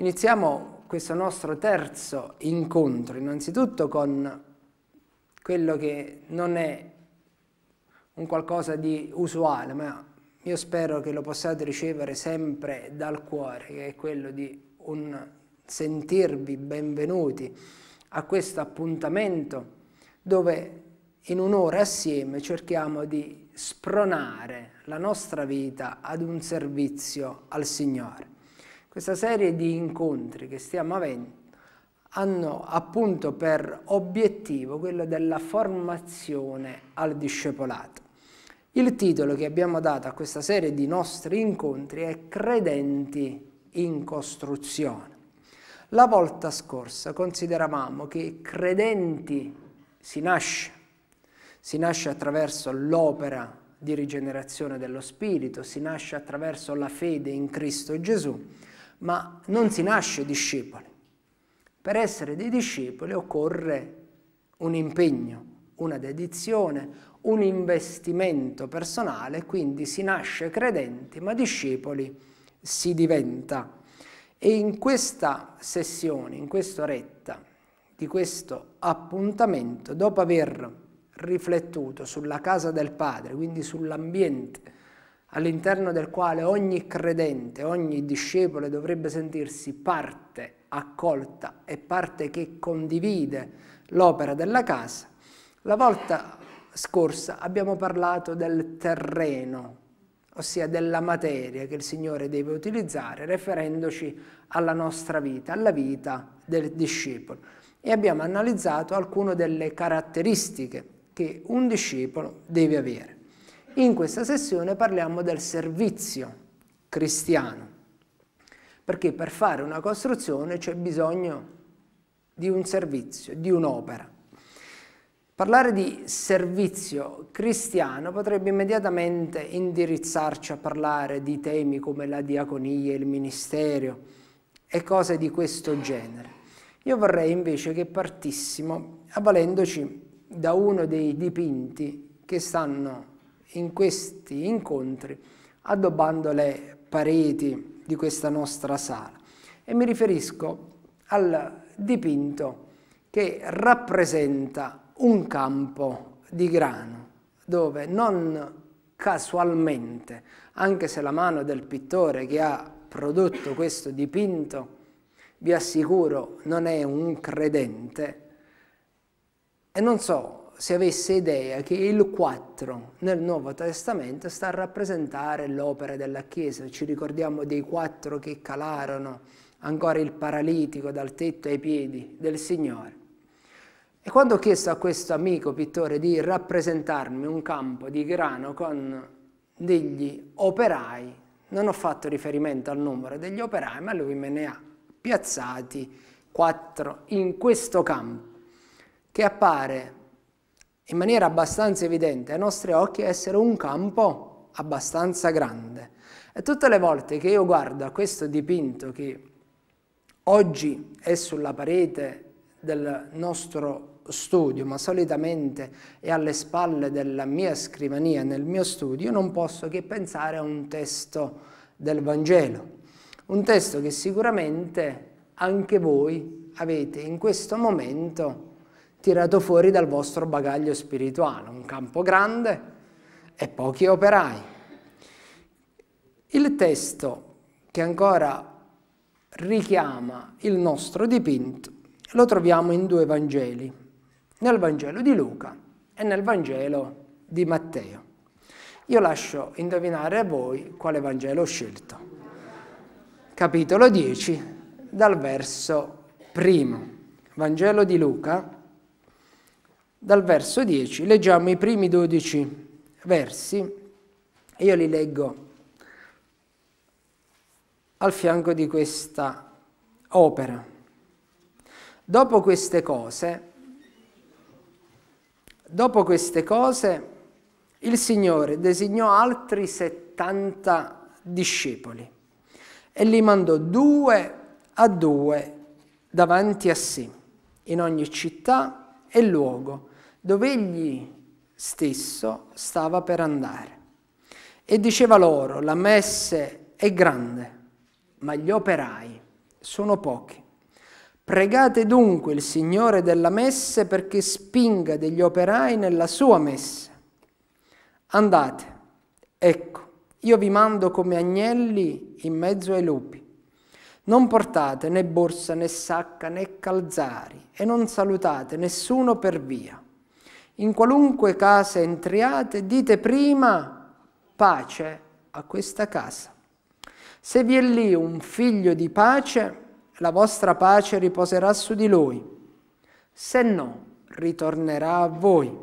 Iniziamo questo nostro terzo incontro innanzitutto con quello che non è un qualcosa di usuale, ma io spero che lo possiate ricevere sempre dal cuore, che è quello di un sentirvi benvenuti a questo appuntamento dove in un'ora assieme cerchiamo di spronare la nostra vita ad un servizio al Signore. Questa serie di incontri che stiamo avendo hanno appunto per obiettivo quello della formazione al discepolato. Il titolo che abbiamo dato a questa serie di nostri incontri è Credenti in costruzione. La volta scorsa consideravamo che credenti si nasce, si nasce attraverso l'opera di rigenerazione dello spirito, si nasce attraverso la fede in Cristo Gesù ma non si nasce discepoli. Per essere dei discepoli occorre un impegno, una dedizione, un investimento personale, quindi si nasce credenti, ma discepoli si diventa. E in questa sessione, in questa retta di questo appuntamento, dopo aver riflettuto sulla casa del Padre, quindi sull'ambiente all'interno del quale ogni credente, ogni discepolo dovrebbe sentirsi parte accolta e parte che condivide l'opera della casa. La volta scorsa abbiamo parlato del terreno, ossia della materia che il Signore deve utilizzare riferendoci alla nostra vita, alla vita del discepolo e abbiamo analizzato alcune delle caratteristiche che un discepolo deve avere. In questa sessione parliamo del servizio cristiano, perché per fare una costruzione c'è bisogno di un servizio, di un'opera. Parlare di servizio cristiano potrebbe immediatamente indirizzarci a parlare di temi come la diaconia, il ministero e cose di questo genere. Io vorrei invece che partissimo avvalendoci da uno dei dipinti che stanno in questi incontri addobbando le pareti di questa nostra sala. E mi riferisco al dipinto che rappresenta un campo di grano, dove non casualmente, anche se la mano del pittore che ha prodotto questo dipinto, vi assicuro, non è un credente, e non so si avesse idea che il 4 nel Nuovo Testamento sta a rappresentare l'opera della Chiesa. Ci ricordiamo dei quattro che calarono ancora il paralitico dal tetto ai piedi del Signore. E quando ho chiesto a questo amico pittore di rappresentarmi un campo di grano con degli operai, non ho fatto riferimento al numero degli operai, ma lui me ne ha piazzati quattro in questo campo, che appare in maniera abbastanza evidente ai nostri occhi essere un campo abbastanza grande. E tutte le volte che io guardo questo dipinto che oggi è sulla parete del nostro studio, ma solitamente è alle spalle della mia scrivania, nel mio studio, non posso che pensare a un testo del Vangelo, un testo che sicuramente anche voi avete in questo momento tirato fuori dal vostro bagaglio spirituale, un campo grande e pochi operai. Il testo che ancora richiama il nostro dipinto lo troviamo in due Vangeli, nel Vangelo di Luca e nel Vangelo di Matteo. Io lascio indovinare a voi quale Vangelo ho scelto. Capitolo 10, dal verso primo. Vangelo di Luca, dal verso 10, leggiamo i primi 12 versi e io li leggo al fianco di questa opera. Dopo queste cose, dopo queste cose, il Signore designò altri 70 discepoli e li mandò due a due davanti a sé, in ogni città e luogo dove egli stesso stava per andare. E diceva loro, la messe è grande, ma gli operai sono pochi. Pregate dunque il Signore della messe perché spinga degli operai nella sua messe. Andate, ecco, io vi mando come agnelli in mezzo ai lupi. Non portate né borsa né sacca né calzari e non salutate nessuno per via. In qualunque casa entriate, dite prima pace a questa casa. Se vi è lì un figlio di pace, la vostra pace riposerà su di lui. Se no, ritornerà a voi.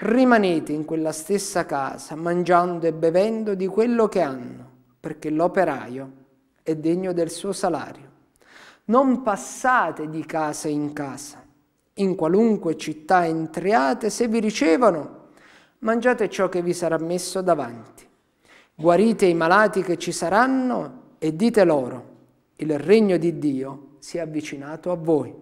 Rimanete in quella stessa casa, mangiando e bevendo di quello che hanno, perché l'operaio è degno del suo salario. Non passate di casa in casa in qualunque città entriate, se vi ricevono, mangiate ciò che vi sarà messo davanti. Guarite i malati che ci saranno e dite loro, il regno di Dio si è avvicinato a voi.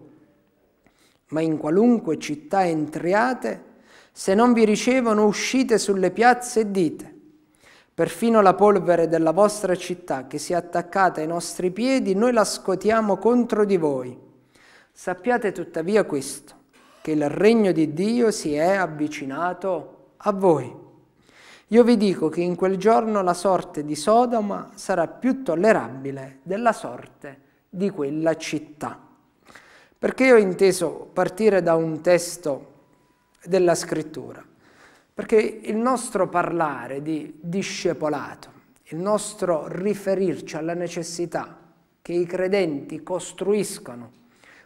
Ma in qualunque città entriate, se non vi ricevono, uscite sulle piazze e dite, perfino la polvere della vostra città che si è attaccata ai nostri piedi, noi la scotiamo contro di voi Sappiate tuttavia questo, che il regno di Dio si è avvicinato a voi. Io vi dico che in quel giorno la sorte di Sodoma sarà più tollerabile della sorte di quella città. Perché io ho inteso partire da un testo della scrittura? Perché il nostro parlare di discepolato, il nostro riferirci alla necessità che i credenti costruiscano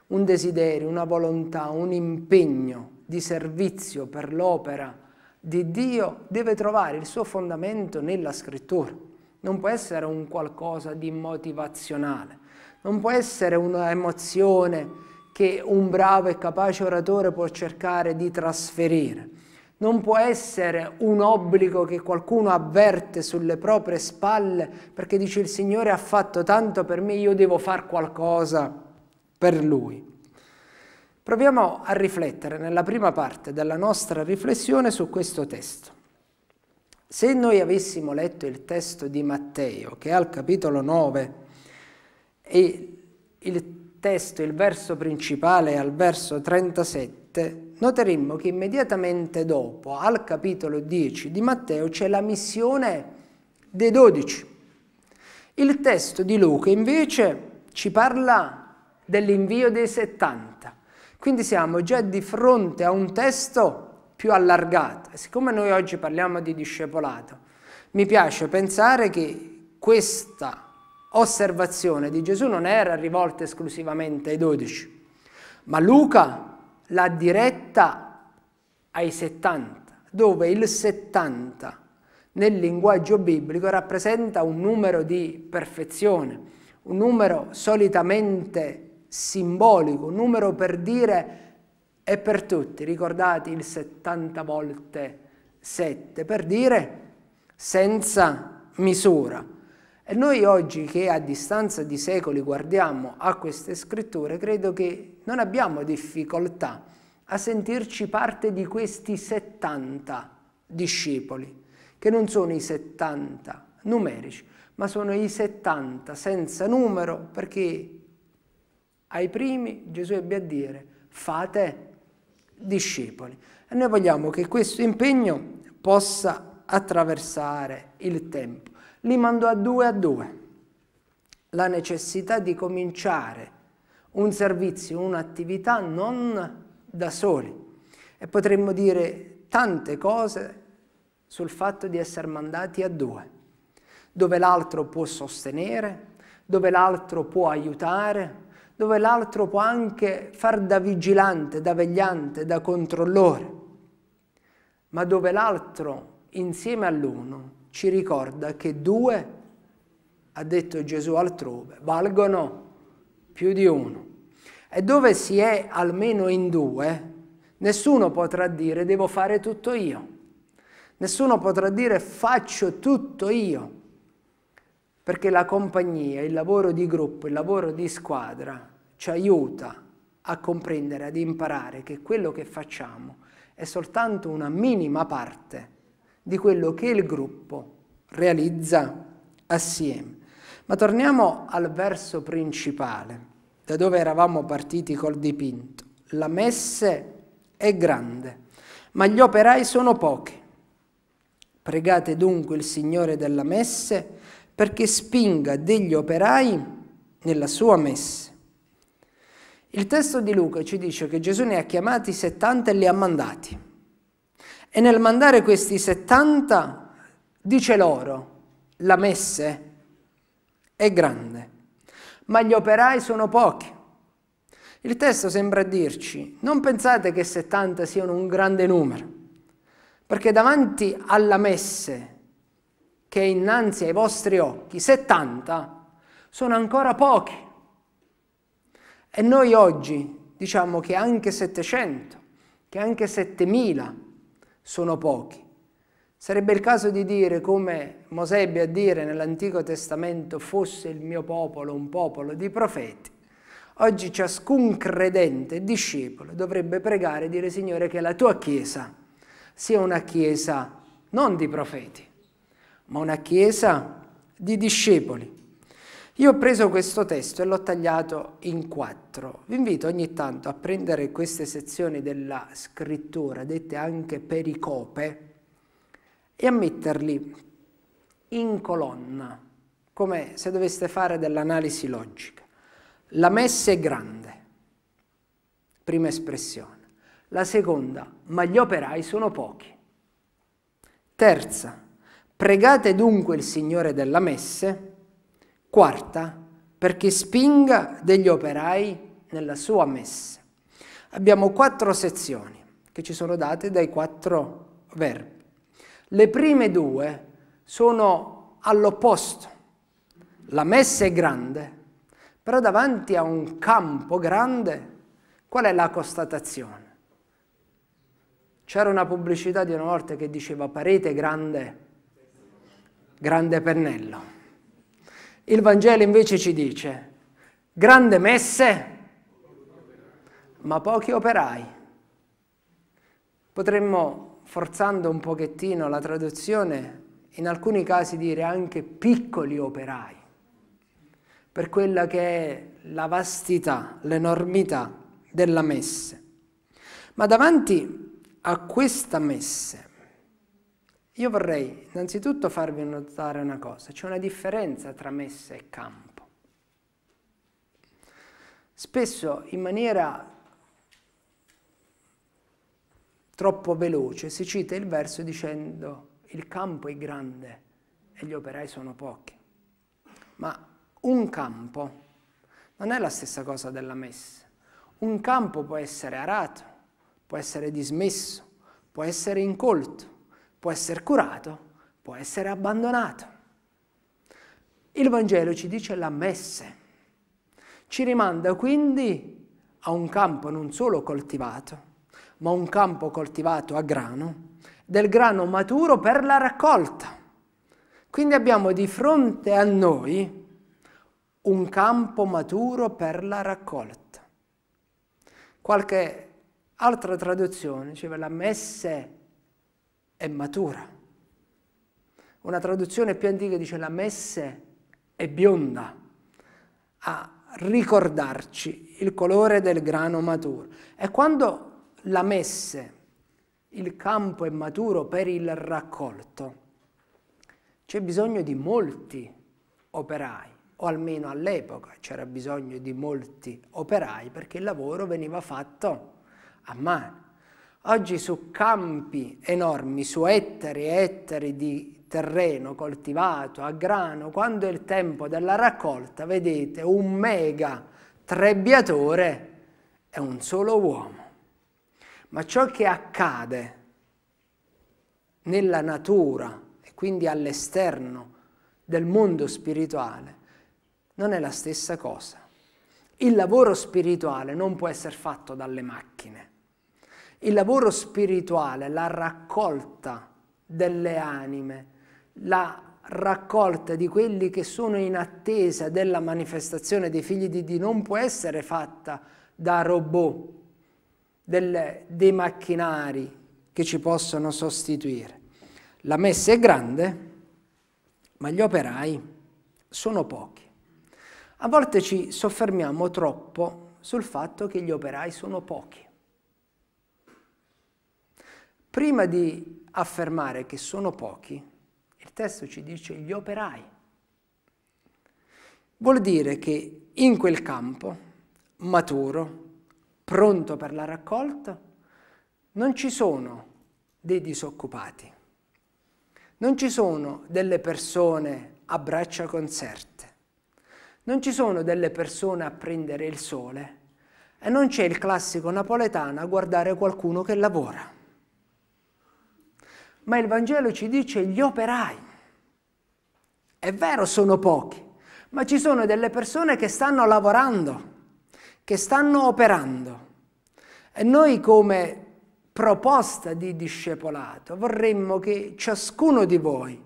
un desiderio, una volontà, un impegno di servizio per l'opera di Dio deve trovare il suo fondamento nella scrittura. Non può essere un qualcosa di motivazionale, non può essere un'emozione che un bravo e capace oratore può cercare di trasferire. Non può essere un obbligo che qualcuno avverte sulle proprie spalle perché dice il Signore ha fatto tanto per me, io devo far qualcosa per Lui. Proviamo a riflettere nella prima parte della nostra riflessione su questo testo. Se noi avessimo letto il testo di Matteo, che è al capitolo 9, e il testo, il verso principale è al verso 37, noteremmo che immediatamente dopo, al capitolo 10 di Matteo, c'è la missione dei dodici. Il testo di Luca invece ci parla dell'invio dei 70. Quindi siamo già di fronte a un testo più allargato. E siccome noi oggi parliamo di discepolato, mi piace pensare che questa osservazione di Gesù non era rivolta esclusivamente ai 12, ma Luca l'ha diretta ai 70, dove il 70 nel linguaggio biblico rappresenta un numero di perfezione, un numero solitamente simbolico, un numero per dire è per tutti, ricordate il 70 volte 7, per dire senza misura. E noi oggi che a distanza di secoli guardiamo a queste scritture, credo che non abbiamo difficoltà a sentirci parte di questi 70 discepoli, che non sono i 70 numerici, ma sono i 70 senza numero perché ai primi Gesù ebbe a dire fate discepoli. E noi vogliamo che questo impegno possa attraversare il tempo. Li mandò a due a due. La necessità di cominciare un servizio, un'attività non da soli. E potremmo dire tante cose sul fatto di essere mandati a due, dove l'altro può sostenere, dove l'altro può aiutare, dove l'altro può anche far da vigilante, da vegliante, da controllore, ma dove l'altro insieme all'uno ci ricorda che due, ha detto Gesù altrove, valgono più di uno. E dove si è almeno in due, nessuno potrà dire devo fare tutto io. Nessuno potrà dire faccio tutto io, perché la compagnia, il lavoro di gruppo, il lavoro di squadra ci aiuta a comprendere, ad imparare che quello che facciamo è soltanto una minima parte di quello che il gruppo realizza assieme. Ma torniamo al verso principale, da dove eravamo partiti col dipinto. La messe è grande, ma gli operai sono pochi. Pregate dunque il Signore della messe perché spinga degli operai nella sua messa. Il testo di Luca ci dice che Gesù ne ha chiamati 70 e li ha mandati. E nel mandare questi 70 dice loro, la messe è grande, ma gli operai sono pochi. Il testo sembra dirci, non pensate che 70 siano un grande numero, perché davanti alla messe che innanzi ai vostri occhi, 70, sono ancora pochi. E noi oggi diciamo che anche 700, che anche 7000 sono pochi. Sarebbe il caso di dire, come Mosè ebbe a dire nell'Antico Testamento, fosse il mio popolo un popolo di profeti. Oggi ciascun credente, discepolo, dovrebbe pregare e dire Signore che la tua Chiesa sia una Chiesa non di profeti, ma una chiesa di discepoli. Io ho preso questo testo e l'ho tagliato in quattro. Vi invito ogni tanto a prendere queste sezioni della scrittura, dette anche pericope, e a metterli in colonna, come se doveste fare dell'analisi logica. La messa è grande, prima espressione. La seconda, ma gli operai sono pochi. Terza, Pregate dunque il Signore della messe, quarta, perché spinga degli operai nella sua messa. Abbiamo quattro sezioni che ci sono date dai quattro verbi. Le prime due sono all'opposto. La messa è grande, però davanti a un campo grande qual è la constatazione? C'era una pubblicità di una volta che diceva parete grande, grande pennello. Il Vangelo invece ci dice, grande messe, ma pochi operai. Potremmo, forzando un pochettino la traduzione, in alcuni casi dire anche piccoli operai, per quella che è la vastità, l'enormità della messe. Ma davanti a questa messe, io vorrei innanzitutto farvi notare una cosa, c'è una differenza tra messa e campo. Spesso in maniera troppo veloce si cita il verso dicendo il campo è grande e gli operai sono pochi. Ma un campo non è la stessa cosa della messa. Un campo può essere arato, può essere dismesso, può essere incolto può essere curato, può essere abbandonato. Il Vangelo ci dice la messe, ci rimanda quindi a un campo non solo coltivato, ma un campo coltivato a grano, del grano maturo per la raccolta. Quindi abbiamo di fronte a noi un campo maturo per la raccolta. Qualche altra traduzione diceva la messe è matura. Una traduzione più antica dice la messe è bionda, a ricordarci il colore del grano maturo. E quando la messe, il campo è maturo per il raccolto, c'è bisogno di molti operai, o almeno all'epoca c'era bisogno di molti operai perché il lavoro veniva fatto a mano. Oggi su campi enormi, su ettari e ettari di terreno coltivato a grano, quando è il tempo della raccolta, vedete un mega trebbiatore è un solo uomo. Ma ciò che accade nella natura e quindi all'esterno del mondo spirituale non è la stessa cosa. Il lavoro spirituale non può essere fatto dalle macchine. Il lavoro spirituale, la raccolta delle anime, la raccolta di quelli che sono in attesa della manifestazione dei figli di Dio non può essere fatta da robot, del, dei macchinari che ci possono sostituire. La messa è grande, ma gli operai sono pochi. A volte ci soffermiamo troppo sul fatto che gli operai sono pochi. Prima di affermare che sono pochi, il testo ci dice gli operai. Vuol dire che in quel campo, maturo, pronto per la raccolta, non ci sono dei disoccupati, non ci sono delle persone a braccia concerte, non ci sono delle persone a prendere il sole e non c'è il classico napoletano a guardare qualcuno che lavora ma il Vangelo ci dice gli operai. È vero, sono pochi, ma ci sono delle persone che stanno lavorando, che stanno operando. E noi come proposta di discepolato vorremmo che ciascuno di voi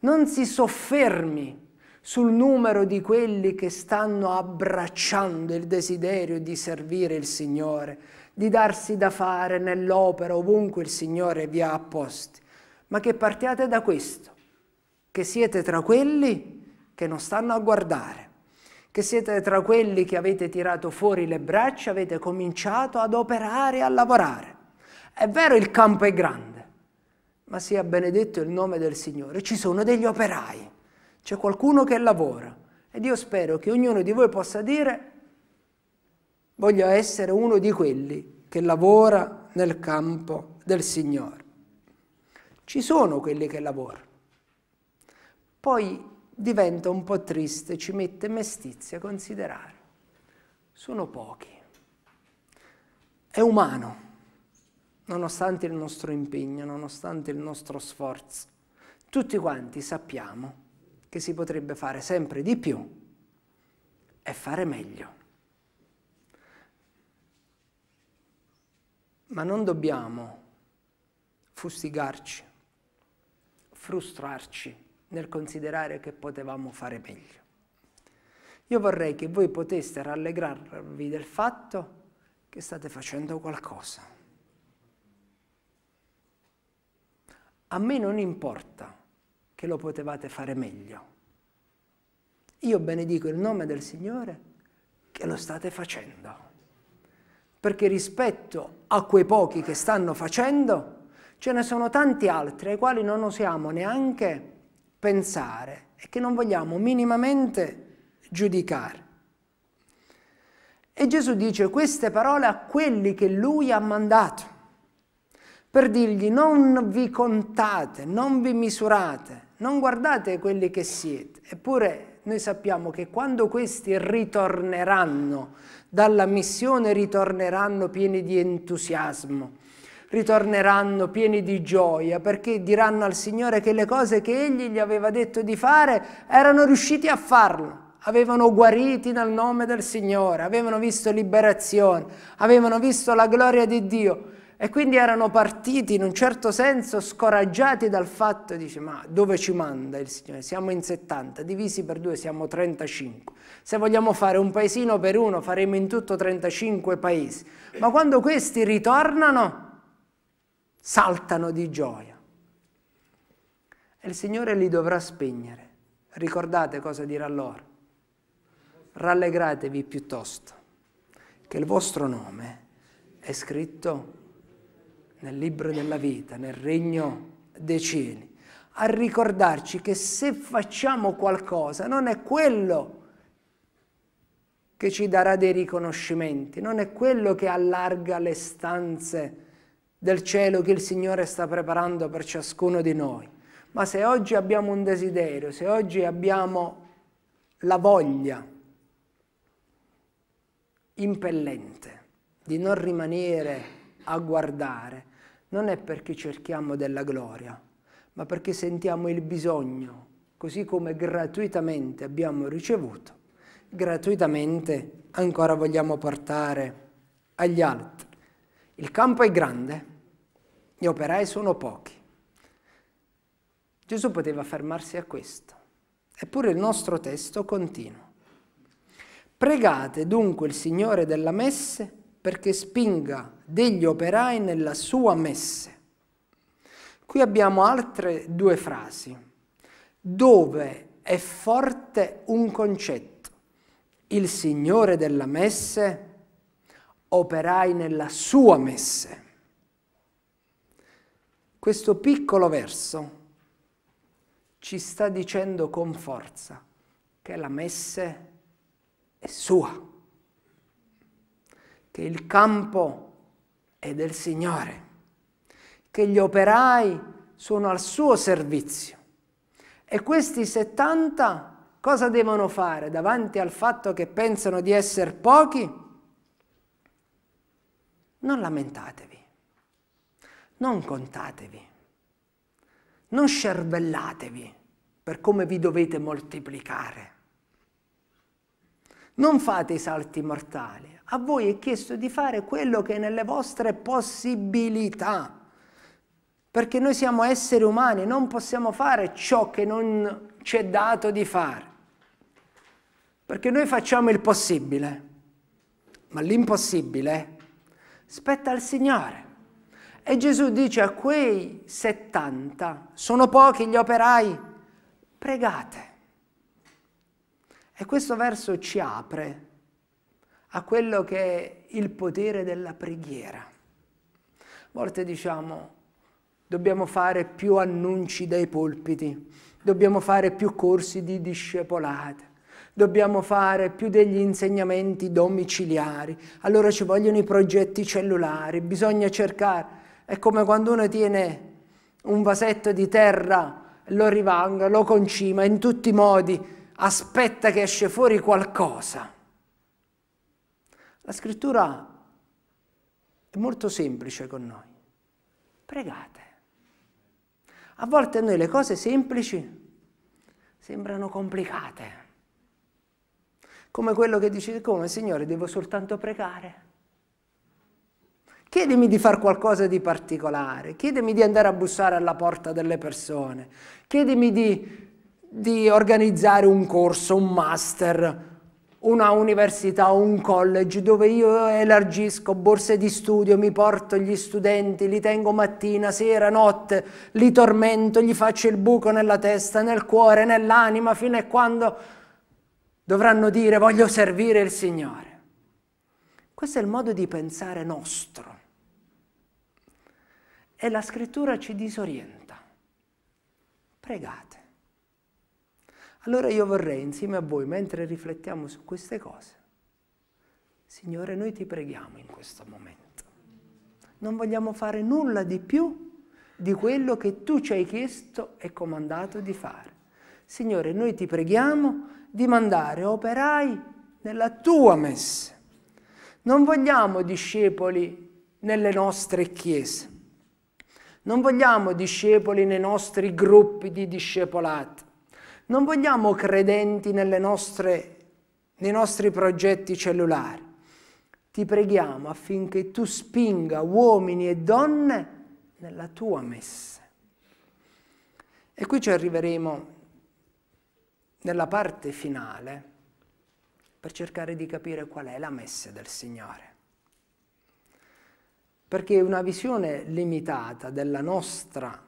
non si soffermi sul numero di quelli che stanno abbracciando il desiderio di servire il Signore, di darsi da fare nell'opera ovunque il Signore vi ha apposti ma che partiate da questo, che siete tra quelli che non stanno a guardare, che siete tra quelli che avete tirato fuori le braccia, avete cominciato ad operare e a lavorare. È vero il campo è grande, ma sia benedetto il nome del Signore, ci sono degli operai, c'è qualcuno che lavora ed io spero che ognuno di voi possa dire voglio essere uno di quelli che lavora nel campo del Signore. Ci sono quelli che lavorano. Poi diventa un po' triste, ci mette mestizia a considerare. Sono pochi. È umano, nonostante il nostro impegno, nonostante il nostro sforzo. Tutti quanti sappiamo che si potrebbe fare sempre di più e fare meglio. Ma non dobbiamo fustigarci, frustrarci nel considerare che potevamo fare meglio. Io vorrei che voi poteste rallegrarvi del fatto che state facendo qualcosa. A me non importa che lo potevate fare meglio. Io benedico il nome del Signore che lo state facendo. Perché rispetto a quei pochi che stanno facendo, Ce ne sono tanti altri ai quali non osiamo neanche pensare e che non vogliamo minimamente giudicare. E Gesù dice queste parole a quelli che lui ha mandato per dirgli non vi contate, non vi misurate, non guardate quelli che siete. Eppure noi sappiamo che quando questi ritorneranno dalla missione, ritorneranno pieni di entusiasmo, ritorneranno pieni di gioia perché diranno al Signore che le cose che Egli gli aveva detto di fare erano riusciti a farlo avevano guariti nel nome del Signore, avevano visto liberazione, avevano visto la gloria di Dio e quindi erano partiti in un certo senso scoraggiati dal fatto, dice ma dove ci manda il Signore? Siamo in 70, divisi per due siamo 35. Se vogliamo fare un paesino per uno faremo in tutto 35 paesi, ma quando questi ritornano saltano di gioia. E il Signore li dovrà spegnere. Ricordate cosa dirà loro. Rallegratevi piuttosto che il vostro nome è scritto nel libro della vita, nel regno dei cieli, a ricordarci che se facciamo qualcosa non è quello che ci darà dei riconoscimenti, non è quello che allarga le stanze del cielo che il Signore sta preparando per ciascuno di noi. Ma se oggi abbiamo un desiderio, se oggi abbiamo la voglia impellente di non rimanere a guardare, non è perché cerchiamo della gloria, ma perché sentiamo il bisogno, così come gratuitamente abbiamo ricevuto, gratuitamente ancora vogliamo portare agli altri. Il campo è grande, gli operai sono pochi. Gesù poteva fermarsi a questo. Eppure il nostro testo continua. Pregate dunque il Signore della messe perché spinga degli operai nella sua messe. Qui abbiamo altre due frasi dove è forte un concetto. Il Signore della messe operai nella sua messe. Questo piccolo verso ci sta dicendo con forza che la messe è sua, che il campo è del Signore, che gli operai sono al suo servizio. E questi 70 cosa devono fare davanti al fatto che pensano di essere pochi? Non lamentatevi, non contatevi, non scervellatevi per come vi dovete moltiplicare. Non fate i salti mortali, a voi è chiesto di fare quello che è nelle vostre possibilità. Perché noi siamo esseri umani, non possiamo fare ciò che non ci è dato di fare. Perché noi facciamo il possibile, ma l'impossibile è spetta al Signore. E Gesù dice a quei 70, sono pochi gli operai, pregate. E questo verso ci apre a quello che è il potere della preghiera. A volte diciamo, dobbiamo fare più annunci dai polpiti, dobbiamo fare più corsi di discepolate, dobbiamo fare più degli insegnamenti domiciliari, allora ci vogliono i progetti cellulari, bisogna cercare, è come quando uno tiene un vasetto di terra, lo rivanga, lo concima, in tutti i modi aspetta che esce fuori qualcosa. La scrittura è molto semplice con noi. Pregate. A volte a noi le cose semplici sembrano complicate come quello che dice come Signore devo soltanto pregare. Chiedimi di fare qualcosa di particolare, chiedimi di andare a bussare alla porta delle persone, chiedimi di, di organizzare un corso, un master, una università o un college dove io elargisco borse di studio, mi porto gli studenti, li tengo mattina, sera, notte, li tormento, gli faccio il buco nella testa, nel cuore, nell'anima, fino a quando dovranno dire voglio servire il Signore. Questo è il modo di pensare nostro. E la scrittura ci disorienta. Pregate. Allora io vorrei insieme a voi, mentre riflettiamo su queste cose, Signore, noi ti preghiamo in questo momento. Non vogliamo fare nulla di più di quello che tu ci hai chiesto e comandato di fare. Signore, noi ti preghiamo di mandare operai nella tua messa. Non vogliamo discepoli nelle nostre chiese. Non vogliamo discepoli nei nostri gruppi di discepolati. Non vogliamo credenti nostre, nei nostri progetti cellulari. Ti preghiamo affinché tu spinga uomini e donne nella tua messa. E qui ci arriveremo nella parte finale per cercare di capire qual è la messa del Signore. Perché una visione limitata della nostra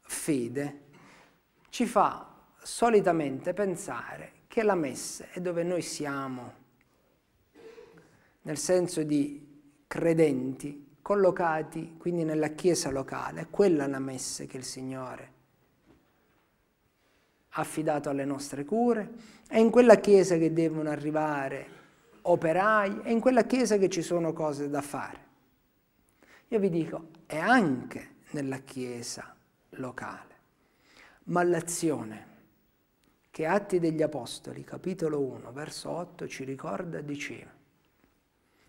fede ci fa solitamente pensare che la messa è dove noi siamo, nel senso di credenti collocati quindi nella chiesa locale, quella è la messa che il Signore affidato alle nostre cure, è in quella chiesa che devono arrivare operai, è in quella chiesa che ci sono cose da fare. Io vi dico, è anche nella chiesa locale. Ma l'azione che Atti degli Apostoli, capitolo 1, verso 8, ci ricorda diceva,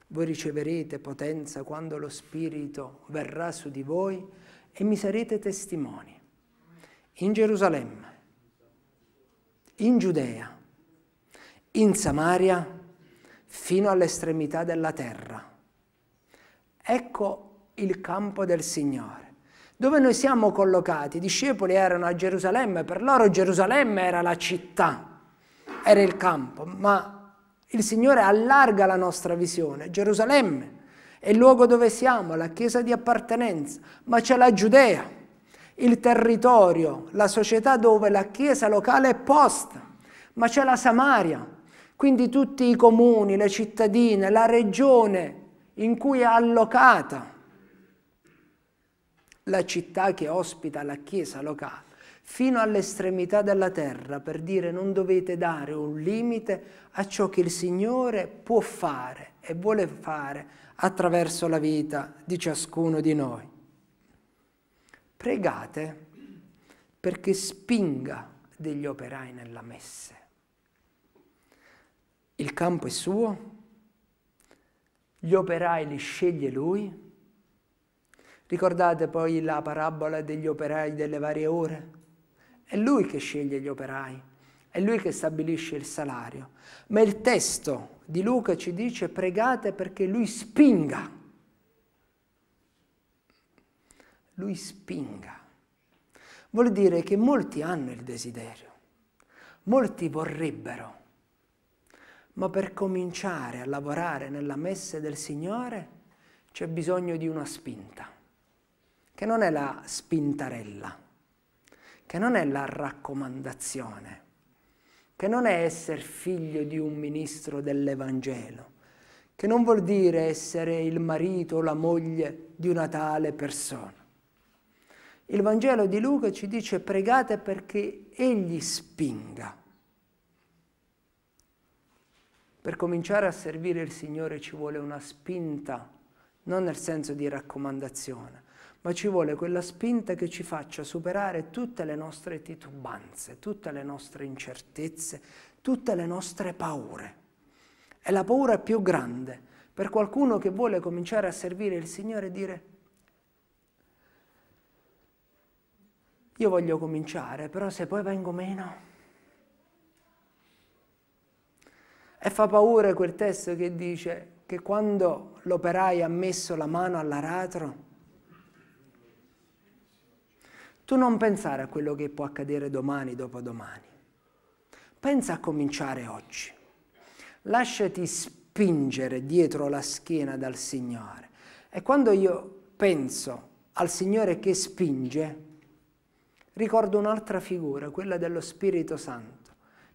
voi riceverete potenza quando lo Spirito verrà su di voi e mi sarete testimoni in Gerusalemme, in Giudea, in Samaria, fino all'estremità della terra. Ecco il campo del Signore. Dove noi siamo collocati? I discepoli erano a Gerusalemme, per loro Gerusalemme era la città, era il campo, ma il Signore allarga la nostra visione. Gerusalemme è il luogo dove siamo, la chiesa di appartenenza, ma c'è la Giudea il territorio, la società dove la chiesa locale è posta, ma c'è la Samaria, quindi tutti i comuni, le cittadine, la regione in cui è allocata la città che ospita la chiesa locale, fino all'estremità della terra, per dire non dovete dare un limite a ciò che il Signore può fare e vuole fare attraverso la vita di ciascuno di noi. Pregate perché spinga degli operai nella messe. Il campo è suo, gli operai li sceglie lui. Ricordate poi la parabola degli operai delle varie ore? È lui che sceglie gli operai, è lui che stabilisce il salario. Ma il testo di Luca ci dice pregate perché lui spinga lui spinga. Vuol dire che molti hanno il desiderio, molti vorrebbero, ma per cominciare a lavorare nella messa del Signore c'è bisogno di una spinta, che non è la spintarella, che non è la raccomandazione, che non è essere figlio di un ministro dell'Evangelo, che non vuol dire essere il marito o la moglie di una tale persona, il Vangelo di Luca ci dice pregate perché Egli spinga. Per cominciare a servire il Signore ci vuole una spinta, non nel senso di raccomandazione, ma ci vuole quella spinta che ci faccia superare tutte le nostre titubanze, tutte le nostre incertezze, tutte le nostre paure. È la paura più grande per qualcuno che vuole cominciare a servire il Signore e dire io voglio cominciare, però se poi vengo meno... E fa paura quel testo che dice che quando l'operaio ha messo la mano all'aratro, tu non pensare a quello che può accadere domani, dopodomani. Pensa a cominciare oggi. Lasciati spingere dietro la schiena dal Signore. E quando io penso al Signore che spinge, Ricordo un'altra figura, quella dello Spirito Santo,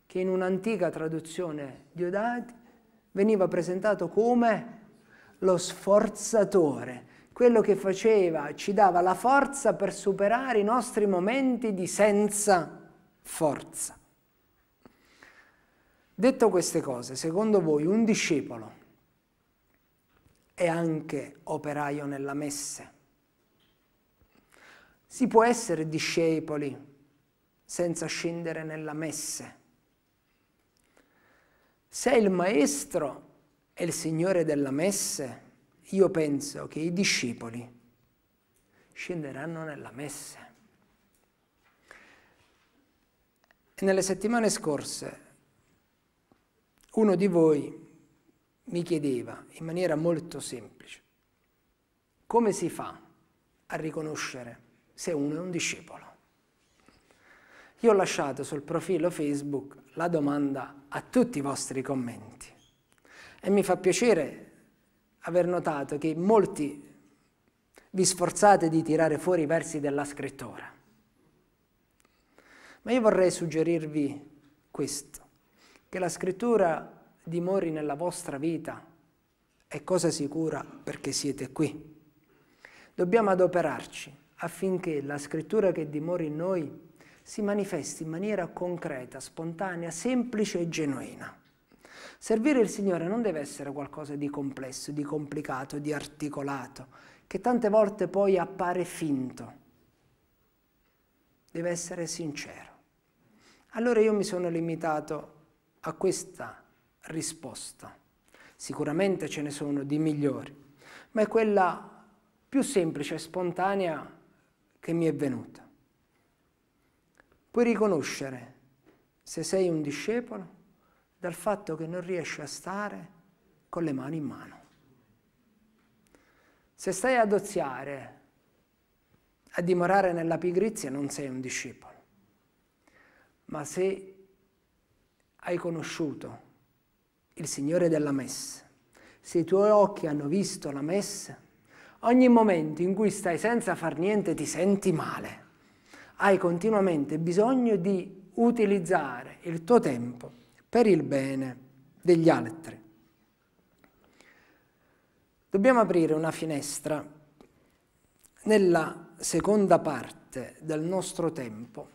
che in un'antica traduzione di Odati veniva presentato come lo sforzatore, quello che faceva, ci dava la forza per superare i nostri momenti di senza forza. Detto queste cose, secondo voi un discepolo è anche operaio nella messe? Si può essere discepoli senza scendere nella messe. Se il maestro è il Signore della messe, io penso che i discepoli scenderanno nella messe. E nelle settimane scorse uno di voi mi chiedeva in maniera molto semplice come si fa a riconoscere se uno è un discepolo. Io ho lasciato sul profilo Facebook la domanda a tutti i vostri commenti e mi fa piacere aver notato che molti vi sforzate di tirare fuori i versi della scrittura. Ma io vorrei suggerirvi questo, che la scrittura dimori nella vostra vita è cosa sicura perché siete qui. Dobbiamo adoperarci affinché la scrittura che dimora in noi si manifesti in maniera concreta, spontanea, semplice e genuina. Servire il Signore non deve essere qualcosa di complesso, di complicato, di articolato, che tante volte poi appare finto. Deve essere sincero. Allora io mi sono limitato a questa risposta. Sicuramente ce ne sono di migliori, ma è quella più semplice e spontanea che mi è venuta. Puoi riconoscere se sei un discepolo dal fatto che non riesci a stare con le mani in mano. Se stai ad oziare, a dimorare nella pigrizia, non sei un discepolo. Ma se hai conosciuto il Signore della Messa, se i tuoi occhi hanno visto la Messa, Ogni momento in cui stai senza far niente ti senti male. Hai continuamente bisogno di utilizzare il tuo tempo per il bene degli altri. Dobbiamo aprire una finestra nella seconda parte del nostro tempo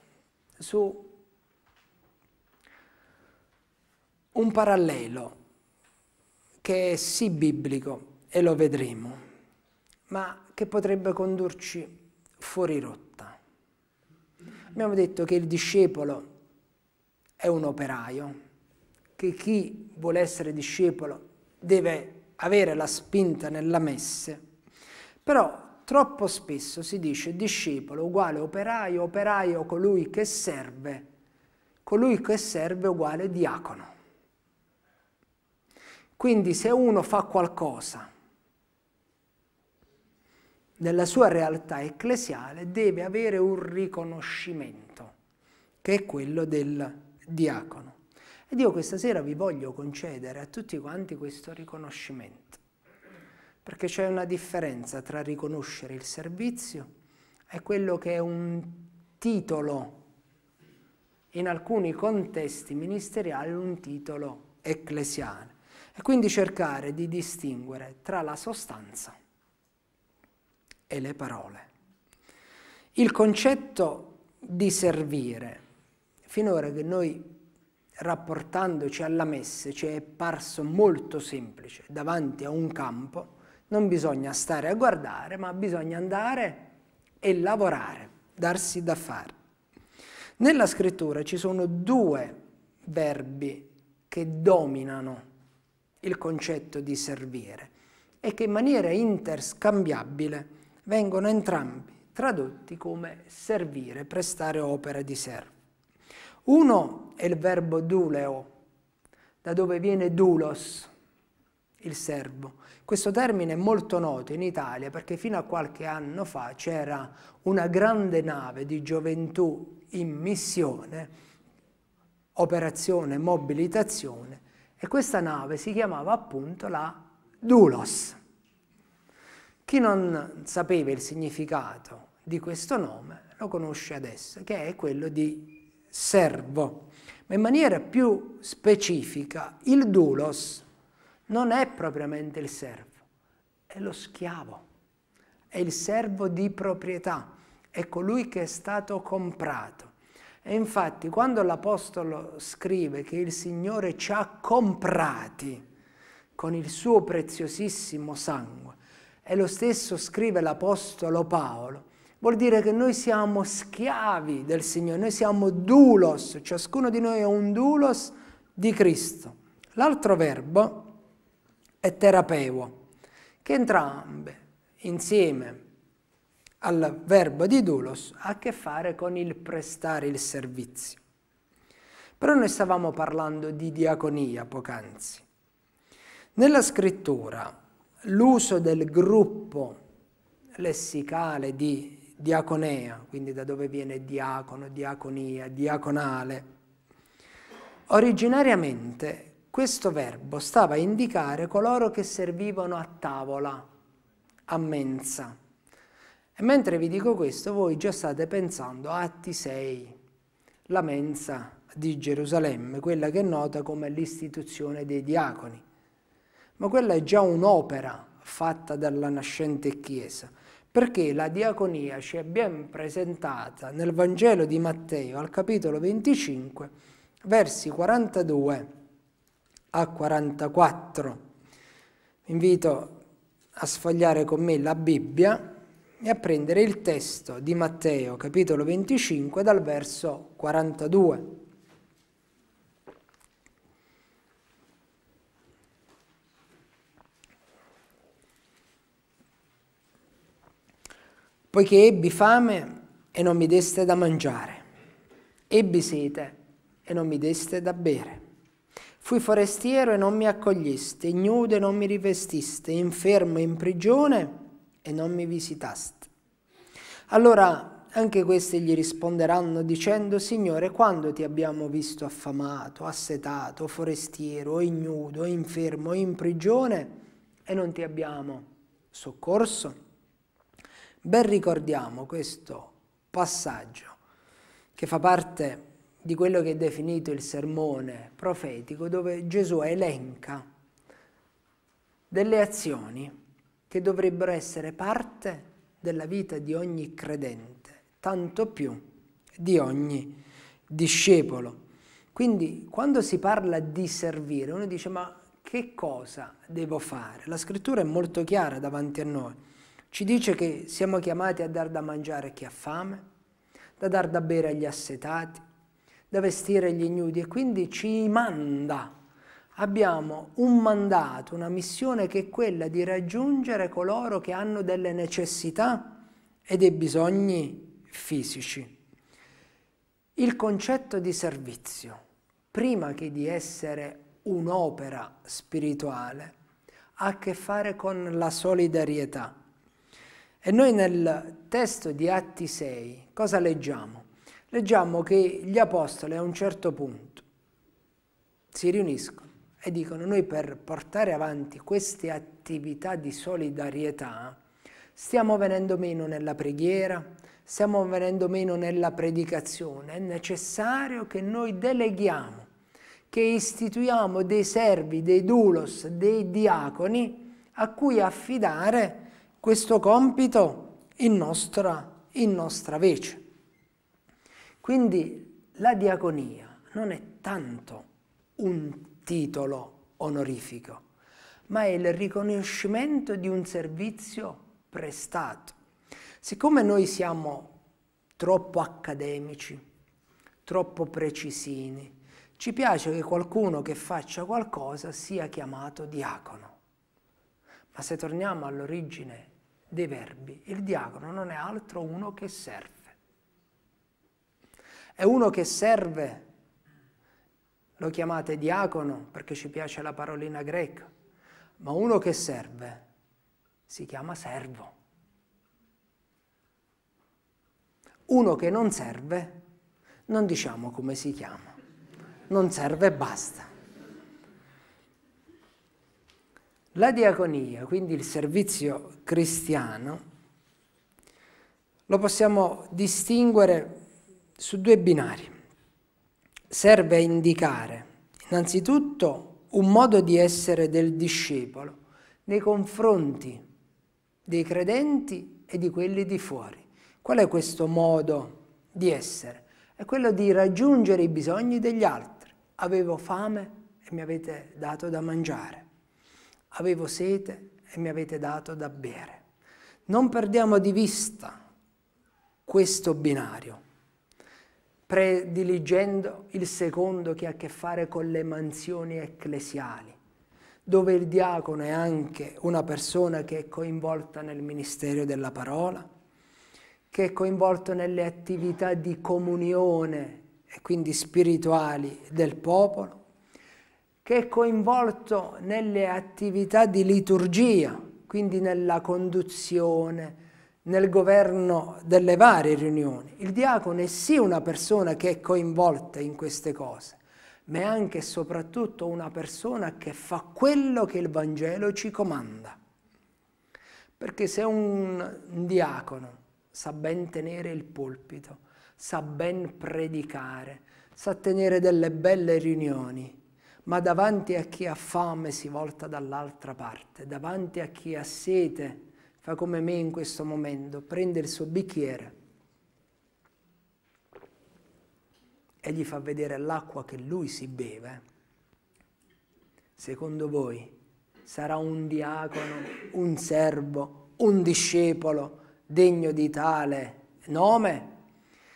su un parallelo che è sì biblico e lo vedremo ma che potrebbe condurci fuori rotta. Abbiamo detto che il discepolo è un operaio, che chi vuole essere discepolo deve avere la spinta nella messe, però troppo spesso si dice discepolo uguale operaio, operaio colui che serve, colui che serve uguale diacono. Quindi se uno fa qualcosa nella sua realtà ecclesiale deve avere un riconoscimento, che è quello del diacono. Ed io questa sera vi voglio concedere a tutti quanti questo riconoscimento, perché c'è una differenza tra riconoscere il servizio e quello che è un titolo, in alcuni contesti ministeriali un titolo ecclesiale, e quindi cercare di distinguere tra la sostanza e le parole. Il concetto di servire, finora che noi rapportandoci alla messe ci è parso molto semplice, davanti a un campo non bisogna stare a guardare, ma bisogna andare e lavorare, darsi da fare. Nella scrittura ci sono due verbi che dominano il concetto di servire e che in maniera interscambiabile vengono entrambi tradotti come servire, prestare opera di servo. Uno è il verbo duleo, da dove viene dulos, il servo. Questo termine è molto noto in Italia perché fino a qualche anno fa c'era una grande nave di gioventù in missione, operazione mobilitazione, e questa nave si chiamava appunto la Dulos. Chi non sapeva il significato di questo nome lo conosce adesso, che è quello di servo. Ma in maniera più specifica, il doulos non è propriamente il servo, è lo schiavo, è il servo di proprietà, è colui che è stato comprato. E infatti quando l'Apostolo scrive che il Signore ci ha comprati con il suo preziosissimo sangue, e lo stesso scrive l'Apostolo Paolo, vuol dire che noi siamo schiavi del Signore, noi siamo dulos, ciascuno di noi è un dulos di Cristo. L'altro verbo è terapeuo, che entrambe insieme al verbo di dulos ha a che fare con il prestare il servizio. Però noi stavamo parlando di diaconia poc'anzi. Nella scrittura l'uso del gruppo lessicale di diaconea, quindi da dove viene diacono, diaconia, diaconale, originariamente questo verbo stava a indicare coloro che servivano a tavola, a mensa. E mentre vi dico questo, voi già state pensando a ah, Atti 6, la mensa di Gerusalemme, quella che è nota come l'istituzione dei diaconi. Ma quella è già un'opera fatta dalla nascente Chiesa, perché la diaconia ci è ben presentata nel Vangelo di Matteo al capitolo 25, versi 42 a 44. Vi invito a sfogliare con me la Bibbia e a prendere il testo di Matteo capitolo 25 dal verso 42. poiché ebbi fame e non mi deste da mangiare, ebbi sete e non mi deste da bere. Fui forestiero e non mi accoglieste, ignudo e non mi rivestiste, infermo e in prigione e non mi visitaste. Allora anche questi gli risponderanno dicendo, Signore, quando ti abbiamo visto affamato, assetato, forestiero, ignudo, infermo, in prigione e non ti abbiamo soccorso? ben ricordiamo questo passaggio che fa parte di quello che è definito il sermone profetico, dove Gesù elenca delle azioni che dovrebbero essere parte della vita di ogni credente, tanto più di ogni discepolo. Quindi quando si parla di servire, uno dice ma che cosa devo fare? La scrittura è molto chiara davanti a noi. Ci dice che siamo chiamati a dar da mangiare a chi ha fame, da dar da bere agli assetati, da vestire gli ignudi e quindi ci manda. Abbiamo un mandato, una missione che è quella di raggiungere coloro che hanno delle necessità e dei bisogni fisici. Il concetto di servizio, prima che di essere un'opera spirituale, ha a che fare con la solidarietà e noi nel testo di Atti 6 cosa leggiamo? Leggiamo che gli apostoli a un certo punto si riuniscono e dicono noi per portare avanti queste attività di solidarietà stiamo venendo meno nella preghiera, stiamo venendo meno nella predicazione, è necessario che noi deleghiamo, che istituiamo dei servi, dei dulos, dei diaconi a cui affidare questo compito in nostra, in nostra vece. Quindi la diaconia non è tanto un titolo onorifico, ma è il riconoscimento di un servizio prestato. Siccome noi siamo troppo accademici, troppo precisini, ci piace che qualcuno che faccia qualcosa sia chiamato diacono. Ma se torniamo all'origine dei verbi. Il diacono non è altro uno che serve. È uno che serve, lo chiamate diacono perché ci piace la parolina greca, ma uno che serve si chiama servo. Uno che non serve, non diciamo come si chiama, non serve e basta. La diaconia, quindi il servizio cristiano, lo possiamo distinguere su due binari. Serve a indicare innanzitutto un modo di essere del discepolo nei confronti dei credenti e di quelli di fuori. Qual è questo modo di essere? È quello di raggiungere i bisogni degli altri. Avevo fame e mi avete dato da mangiare avevo sete e mi avete dato da bere. Non perdiamo di vista questo binario, prediligendo il secondo che ha a che fare con le mansioni ecclesiali, dove il diacono è anche una persona che è coinvolta nel ministero della parola, che è coinvolto nelle attività di comunione e quindi spirituali del popolo, che è coinvolto nelle attività di liturgia, quindi nella conduzione, nel governo delle varie riunioni. Il diacono è sì una persona che è coinvolta in queste cose, ma è anche e soprattutto una persona che fa quello che il Vangelo ci comanda. Perché se un, diacono sa ben tenere il pulpito, sa ben predicare, sa tenere delle belle riunioni, ma davanti a chi ha fame si volta dall'altra parte, davanti a chi ha sete fa come me in questo momento, prende il suo bicchiere e gli fa vedere l'acqua che lui si beve. Secondo voi sarà un diacono, un servo, un discepolo degno di tale nome?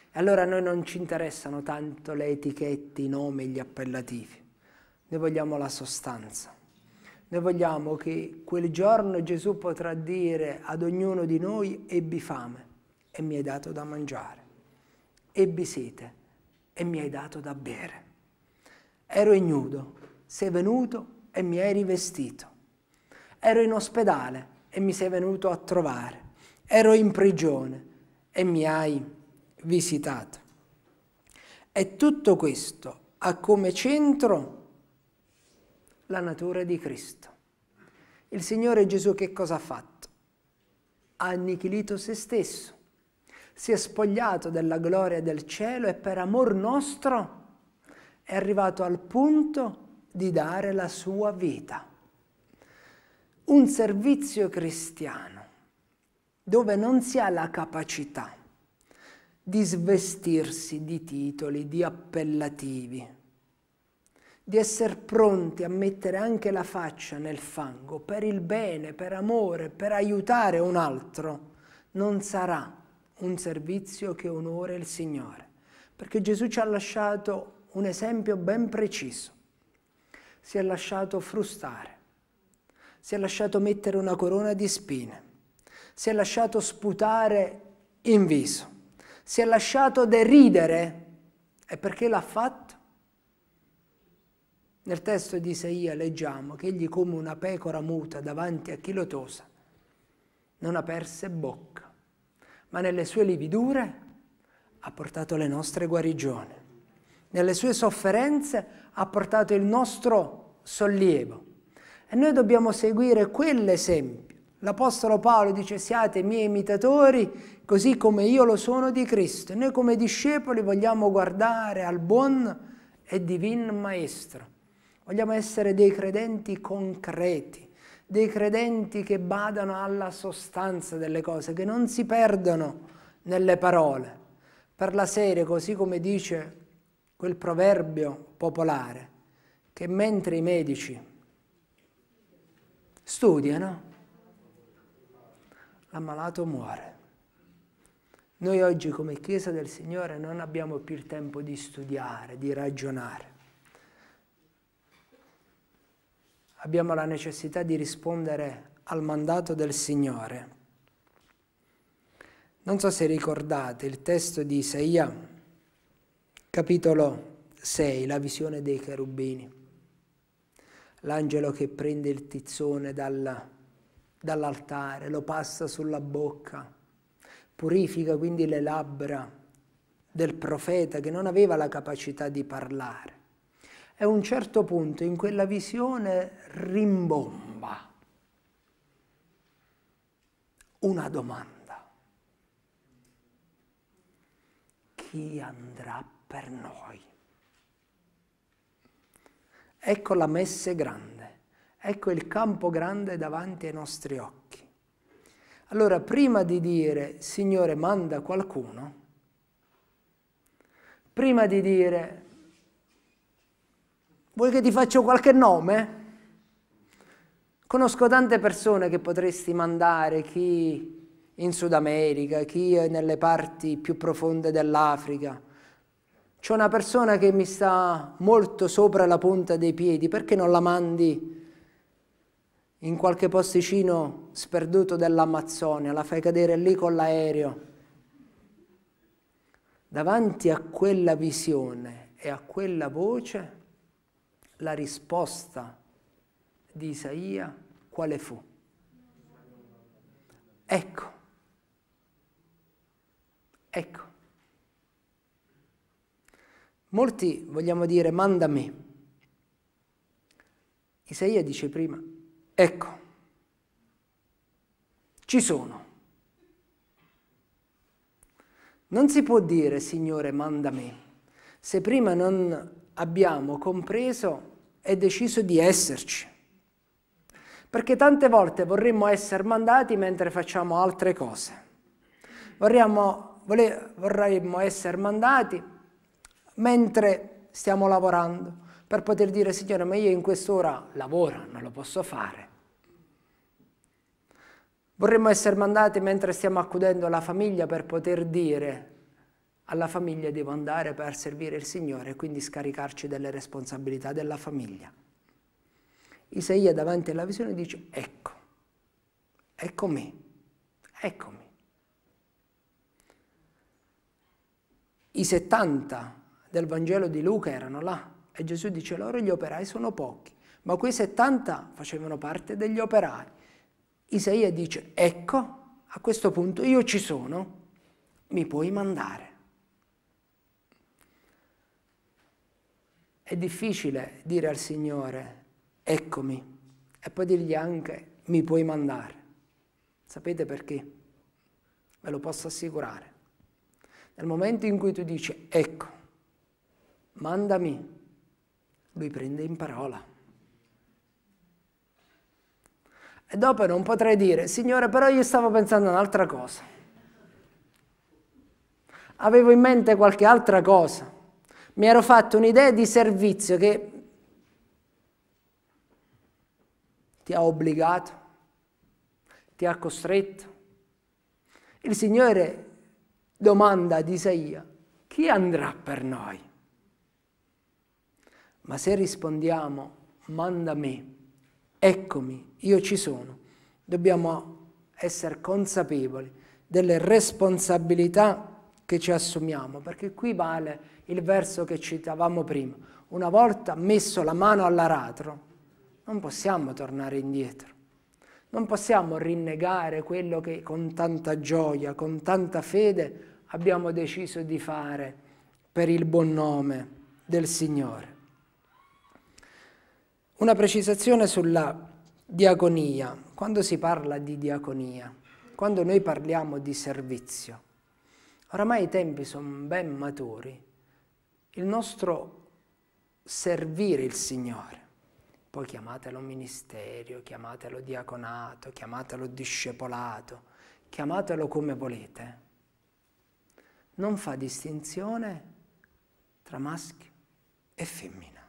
E allora a noi non ci interessano tanto le etichette, i nomi, gli appellativi noi vogliamo la sostanza. Noi vogliamo che quel giorno Gesù potrà dire ad ognuno di noi ebbi fame e mi hai dato da mangiare, ebbi sete e mi hai dato da bere. Ero ignudo, sei venuto e mi hai rivestito. Ero in ospedale e mi sei venuto a trovare. Ero in prigione e mi hai visitato. E tutto questo ha come centro la natura di Cristo. Il Signore Gesù che cosa ha fatto? Ha annichilito se stesso, si è spogliato della gloria del cielo e per amor nostro è arrivato al punto di dare la sua vita. Un servizio cristiano dove non si ha la capacità di svestirsi di titoli, di appellativi, di essere pronti a mettere anche la faccia nel fango per il bene, per amore, per aiutare un altro, non sarà un servizio che onora il Signore, perché Gesù ci ha lasciato un esempio ben preciso. Si è lasciato frustare, si è lasciato mettere una corona di spine, si è lasciato sputare in viso, si è lasciato deridere. E perché l'ha fatto? Nel testo di Isaia leggiamo che egli come una pecora muta davanti a chi lo tosa non aperse bocca, ma nelle sue lividure ha portato le nostre guarigioni, nelle sue sofferenze ha portato il nostro sollievo. E noi dobbiamo seguire quell'esempio. L'Apostolo Paolo dice siate miei imitatori così come io lo sono di Cristo. E noi come discepoli vogliamo guardare al buon e divin Maestro Vogliamo essere dei credenti concreti, dei credenti che badano alla sostanza delle cose, che non si perdono nelle parole. Per la serie, così come dice quel proverbio popolare, che mentre i medici studiano, l'ammalato muore. Noi oggi come Chiesa del Signore non abbiamo più il tempo di studiare, di ragionare. abbiamo la necessità di rispondere al mandato del Signore. Non so se ricordate il testo di Isaia, capitolo 6, la visione dei cherubini. L'angelo che prende il tizzone dal, dall'altare, lo passa sulla bocca, purifica quindi le labbra del profeta che non aveva la capacità di parlare e a un certo punto in quella visione rimbomba una domanda. Chi andrà per noi? Ecco la messe grande, ecco il campo grande davanti ai nostri occhi. Allora, prima di dire Signore manda qualcuno, prima di dire Vuoi che ti faccio qualche nome? Conosco tante persone che potresti mandare, chi in Sud America, chi nelle parti più profonde dell'Africa. C'è una persona che mi sta molto sopra la punta dei piedi, perché non la mandi in qualche posticino sperduto dell'Amazzonia, la fai cadere lì con l'aereo? Davanti a quella visione e a quella voce, la risposta di Isaia quale fu? Ecco, ecco. Molti vogliamo dire mandami. Isaia dice prima, ecco, ci sono. Non si può dire Signore mandami se prima non abbiamo compreso è deciso di esserci. Perché tante volte vorremmo essere mandati mentre facciamo altre cose. Vorremmo, vole, vorremmo essere mandati mentre stiamo lavorando, per poter dire Signore, ma io in quest'ora lavoro, non lo posso fare. Vorremmo essere mandati mentre stiamo accudendo la famiglia per poter dire alla famiglia devo andare per servire il Signore e quindi scaricarci delle responsabilità della famiglia. Isaia davanti alla visione dice, ecco, eccomi, eccomi. I 70 del Vangelo di Luca erano là e Gesù dice loro gli operai sono pochi, ma quei 70 facevano parte degli operai. Isaia dice, ecco, a questo punto io ci sono, mi puoi mandare. È difficile dire al Signore, eccomi, e poi dirgli anche, mi puoi mandare. Sapete perché? Ve lo posso assicurare. Nel momento in cui tu dici, ecco, mandami, lui prende in parola. E dopo non potrei dire, Signore, però io stavo pensando a un'altra cosa. Avevo in mente qualche altra cosa mi ero fatto un'idea di servizio che ti ha obbligato, ti ha costretto. Il Signore domanda ad Isaia, chi andrà per noi? Ma se rispondiamo, manda me, eccomi, io ci sono, dobbiamo essere consapevoli delle responsabilità che ci assumiamo, perché qui vale il verso che citavamo prima. Una volta messo la mano all'aratro, non possiamo tornare indietro. Non possiamo rinnegare quello che con tanta gioia, con tanta fede abbiamo deciso di fare per il buon nome del Signore. Una precisazione sulla diaconia. Quando si parla di diaconia, quando noi parliamo di servizio, oramai i tempi sono ben maturi il nostro servire il Signore. Poi chiamatelo ministerio, chiamatelo diaconato, chiamatelo discepolato, chiamatelo come volete. Non fa distinzione tra maschio e femmina.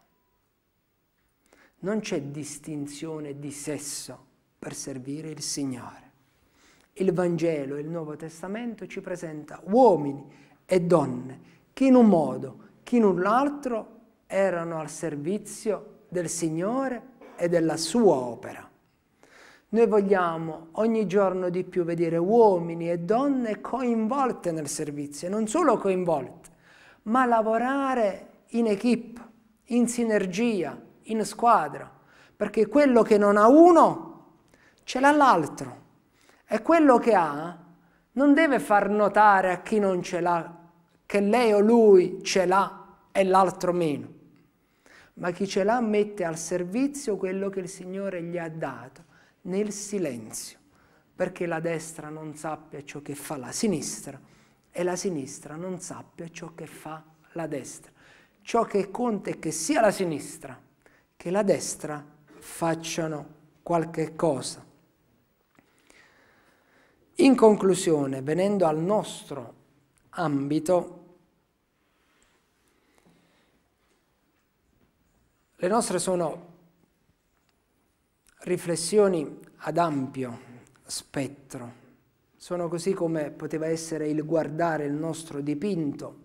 Non c'è distinzione di sesso per servire il Signore. Il Vangelo e il Nuovo Testamento ci presenta uomini e donne che in un modo chi null'altro erano al servizio del Signore e della sua opera. Noi vogliamo ogni giorno di più vedere uomini e donne coinvolte nel servizio, non solo coinvolte, ma lavorare in equip, in sinergia, in squadra, perché quello che non ha uno ce l'ha l'altro e quello che ha non deve far notare a chi non ce l'ha che lei o lui ce l'ha e l'altro meno, ma chi ce l'ha mette al servizio quello che il Signore gli ha dato nel silenzio, perché la destra non sappia ciò che fa la sinistra e la sinistra non sappia ciò che fa la destra. Ciò che conta è che sia la sinistra che la destra facciano qualche cosa. In conclusione, venendo al nostro ambito, Le nostre sono riflessioni ad ampio spettro, sono così come poteva essere il guardare il nostro dipinto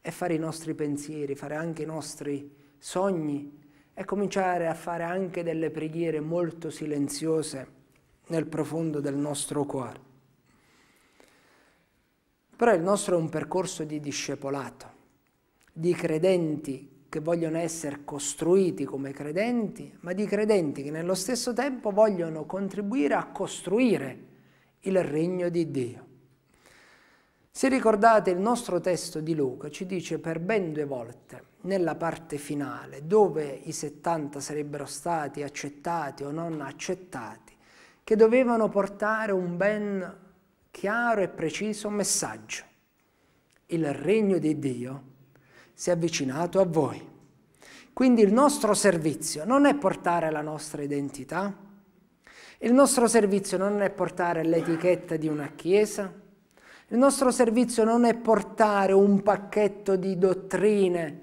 e fare i nostri pensieri, fare anche i nostri sogni e cominciare a fare anche delle preghiere molto silenziose nel profondo del nostro cuore. Però il nostro è un percorso di discepolato, di credenti che vogliono essere costruiti come credenti, ma di credenti che nello stesso tempo vogliono contribuire a costruire il regno di Dio. Se ricordate il nostro testo di Luca ci dice per ben due volte, nella parte finale, dove i 70 sarebbero stati accettati o non accettati, che dovevano portare un ben chiaro e preciso messaggio. Il regno di Dio è si è avvicinato a voi. Quindi il nostro servizio non è portare la nostra identità, il nostro servizio non è portare l'etichetta di una chiesa, il nostro servizio non è portare un pacchetto di dottrine,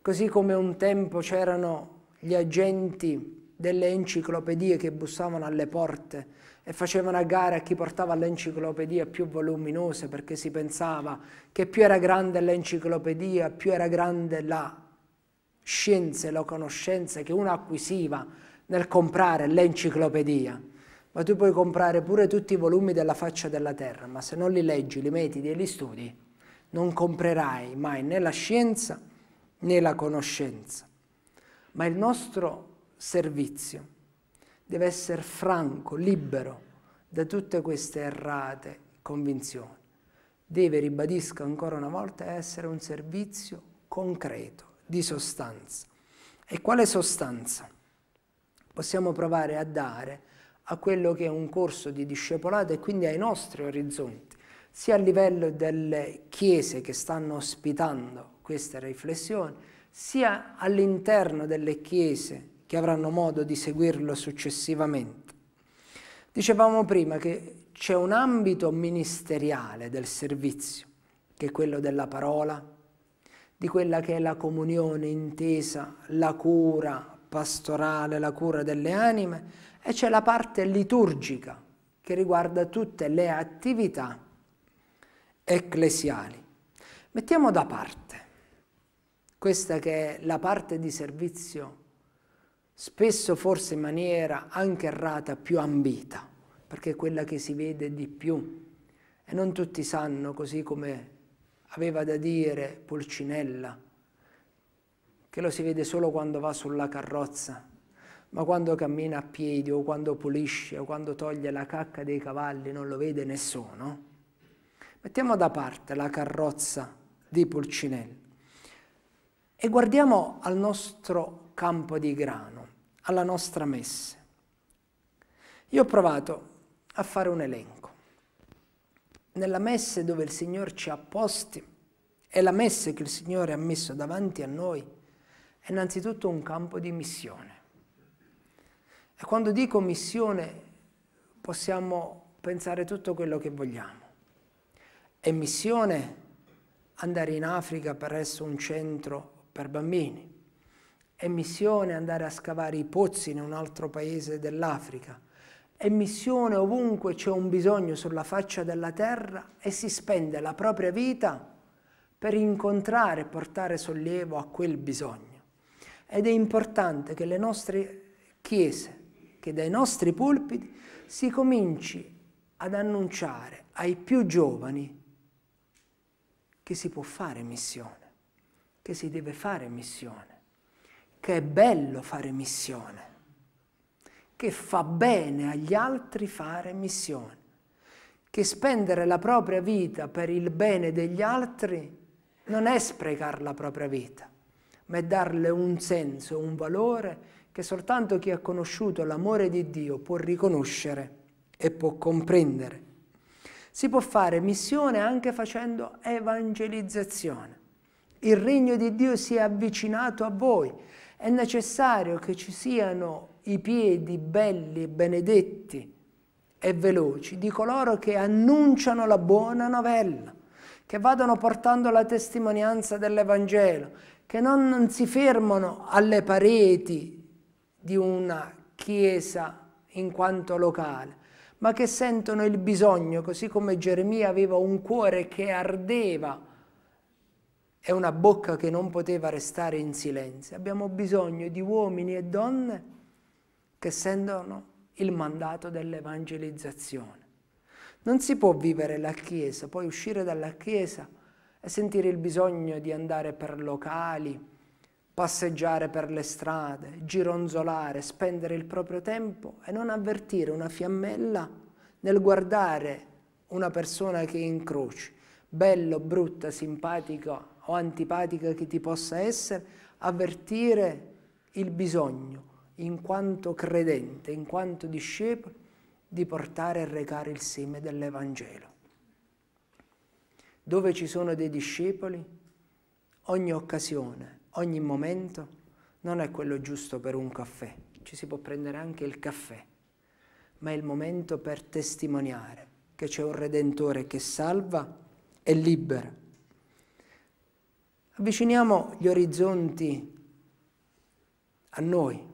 così come un tempo c'erano gli agenti delle enciclopedie che bussavano alle porte e facevano a gara a chi portava l'enciclopedia più voluminosa perché si pensava che più era grande l'enciclopedia, più era grande la scienza e la conoscenza che uno acquisiva nel comprare l'enciclopedia. Ma tu puoi comprare pure tutti i volumi della faccia della terra, ma se non li leggi, li metti e li studi, non comprerai mai né la scienza né la conoscenza. Ma il nostro servizio deve essere franco, libero da tutte queste errate convinzioni. Deve, ribadisco ancora una volta, essere un servizio concreto, di sostanza. E quale sostanza? Possiamo provare a dare a quello che è un corso di discepolato e quindi ai nostri orizzonti, sia a livello delle chiese che stanno ospitando queste riflessioni, sia all'interno delle chiese che avranno modo di seguirlo successivamente. Dicevamo prima che c'è un ambito ministeriale del servizio, che è quello della parola, di quella che è la comunione intesa, la cura pastorale, la cura delle anime, e c'è la parte liturgica che riguarda tutte le attività ecclesiali. Mettiamo da parte questa che è la parte di servizio spesso forse in maniera anche errata, più ambita, perché è quella che si vede di più. E non tutti sanno, così come aveva da dire Pulcinella, che lo si vede solo quando va sulla carrozza, ma quando cammina a piedi o quando pulisce o quando toglie la cacca dei cavalli non lo vede nessuno. Mettiamo da parte la carrozza di Pulcinella e guardiamo al nostro campo di grano alla nostra messe. Io ho provato a fare un elenco. Nella messe dove il Signore ci ha posti e la messe che il Signore ha messo davanti a noi è innanzitutto un campo di missione. E quando dico missione possiamo pensare tutto quello che vogliamo. È missione andare in Africa per essere un centro per bambini è missione andare a scavare i pozzi in un altro paese dell'Africa. È missione ovunque c'è un bisogno sulla faccia della terra e si spende la propria vita per incontrare e portare sollievo a quel bisogno. Ed è importante che le nostre chiese, che dai nostri pulpiti si cominci ad annunciare ai più giovani che si può fare missione, che si deve fare missione che è bello fare missione, che fa bene agli altri fare missione, che spendere la propria vita per il bene degli altri non è sprecare la propria vita, ma è darle un senso, un valore che soltanto chi ha conosciuto l'amore di Dio può riconoscere e può comprendere. Si può fare missione anche facendo evangelizzazione. Il regno di Dio si è avvicinato a voi è necessario che ci siano i piedi belli, benedetti e veloci di coloro che annunciano la buona novella, che vadano portando la testimonianza dell'Evangelo, che non, non si fermano alle pareti di una chiesa in quanto locale, ma che sentono il bisogno, così come Geremia aveva un cuore che ardeva è una bocca che non poteva restare in silenzio. Abbiamo bisogno di uomini e donne che sentono il mandato dell'evangelizzazione. Non si può vivere la Chiesa, poi uscire dalla Chiesa e sentire il bisogno di andare per locali, passeggiare per le strade, gironzolare, spendere il proprio tempo e non avvertire una fiammella nel guardare una persona che incroci, bello, brutta, simpatica, o antipatica che ti possa essere, avvertire il bisogno, in quanto credente, in quanto discepolo, di portare e recare il seme dell'Evangelo. Dove ci sono dei discepoli, ogni occasione, ogni momento, non è quello giusto per un caffè, ci si può prendere anche il caffè, ma è il momento per testimoniare che c'è un Redentore che salva e libera Avviciniamo gli orizzonti a noi.